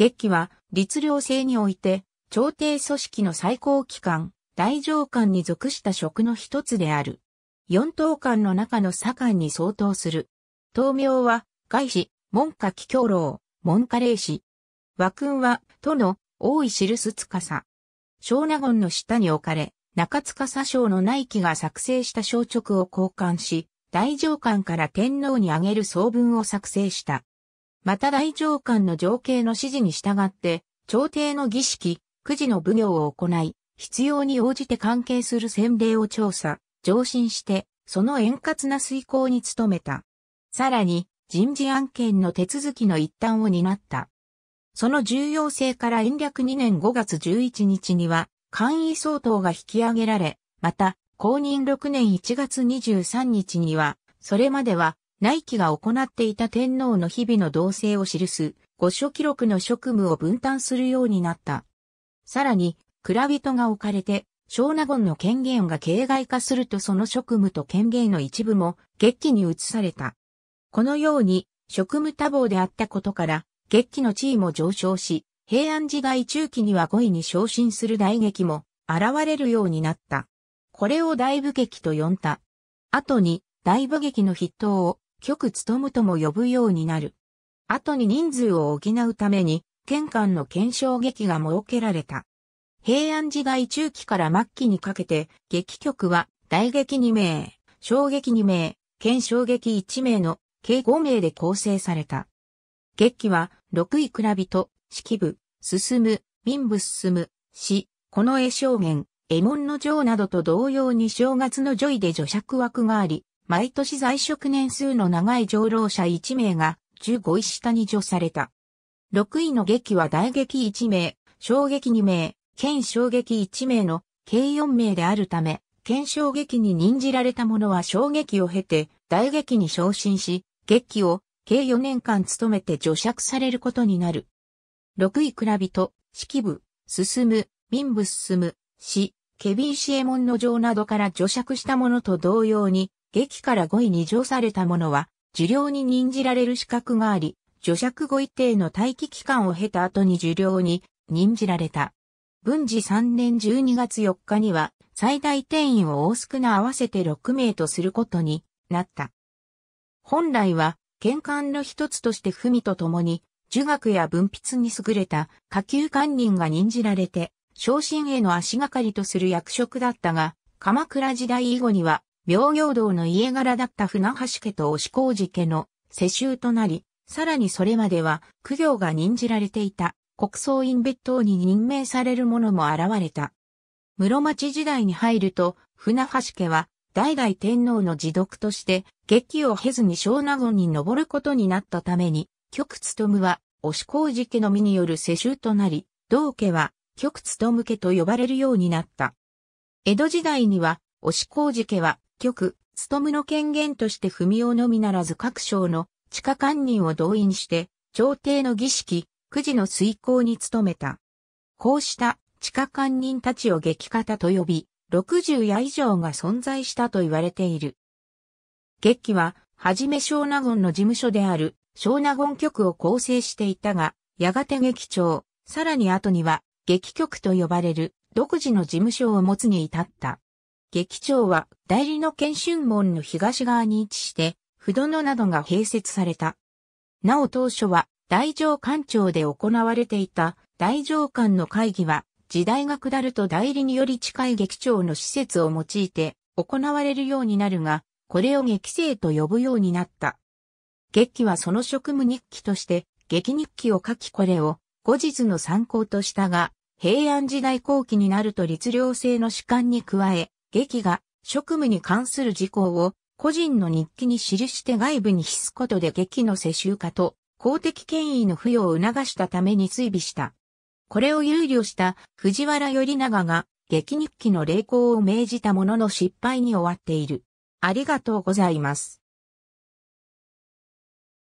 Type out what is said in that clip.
月期は律令制において、朝廷組織の最高機関、大上官に属した職の一つである。四等間の中の左官に相当する。東名は、外史、門下紀教老、門下霊師。和君は、都の、大石知す司。小納言の下に置かれ、中司省の内記が作成した小直を交換し、大上官から天皇にあげる総文を作成した。また大長官の情景の指示に従って、朝廷の儀式、くじの奉行を行い、必要に応じて関係する先例を調査、上申して、その円滑な遂行に努めた。さらに、人事案件の手続きの一端を担った。その重要性から延暦2年5月11日には、簡易相当が引き上げられ、また、公認6年1月23日には、それまでは内記が行っていた天皇の日々の動静を記す、御所記録の職務を分担するようになった。さらに、蔵人が置かれて、小納言の権限が形骸化するとその職務と権限の一部も月期に移された。このように、職務多忙であったことから、月期の地位も上昇し、平安時代中期には5位に昇進する大劇も現れるようになった。これを大武劇と呼んだ。後に、大武劇の筆頭を極務とも呼ぶようになる。後に人数を補うために、県間の検証劇が設けられた。平安時代中期から末期にかけて、劇局は、大劇2名、小劇2名、県小劇1名の計5名で構成された。劇は、六位倉人、式部、進む、民部進む、死、この絵証言、絵門の城などと同様に正月のジョで女尺枠があり、毎年在職年数の長い上老者1名が15位下に除された。6位の劇は大劇1名、小劇2名、県小劇1名の計4名であるため、県小劇に任じられた者は小劇を経て大劇に昇進し、劇を計4年間務めて除釈されることになる。6位倉人、式部、進む、民部進む、死、ケビンシエモンの城などから除釈したものと同様に、劇から語彙に乗された者は、受領に任じられる資格があり、除釈後一定の待機期間を経た後に受領に任じられた。文治3年12月4日には、最大定員を大少な合わせて6名とすることになった。本来は、県間の一つとして文と共に、儒学や文筆に優れた下級官人が任じられて、昇進への足がかりとする役職だったが、鎌倉時代以後には明行道の家柄だった船橋家と押工事家の世襲となり、さらにそれまでは苦行が任じられていた国葬院別当に任命される者も現れた。室町時代に入ると、船橋家は代々天皇の自読として、劇を経ずに小納言に登ることになったために、極務は、押工事家の身による世襲となり、道家は、極務家と呼ばれるようになった。江戸時代には、押工事家は、局、務の権限として踏みをのみならず各省の地下官人を動員して、朝廷の儀式、くじの遂行に努めた。こうした地下官人たちを激方と呼び、六十夜以上が存在したと言われている。劇は、はじめ小納言の事務所である小納言局を構成していたが、やがて劇長、さらに後には劇局と呼ばれる独自の事務所を持つに至った。劇場は代理の研修門の東側に位置して、不殿などが併設された。なお当初は大上官庁で行われていた大上官の会議は、時代が下ると代理により近い劇場の施設を用いて行われるようになるが、これを劇生と呼ぶようになった。劇はその職務日記として、劇日記を書きこれを後日の参考としたが、平安時代後期になると律令制の主観に加え、劇が職務に関する事項を個人の日記に記して外部に必すことで劇の世襲化と公的権威の付与を促したために追尾した。これを憂慮した藤原頼長が劇日記の励行を命じたものの失敗に終わっている。ありがとうございます。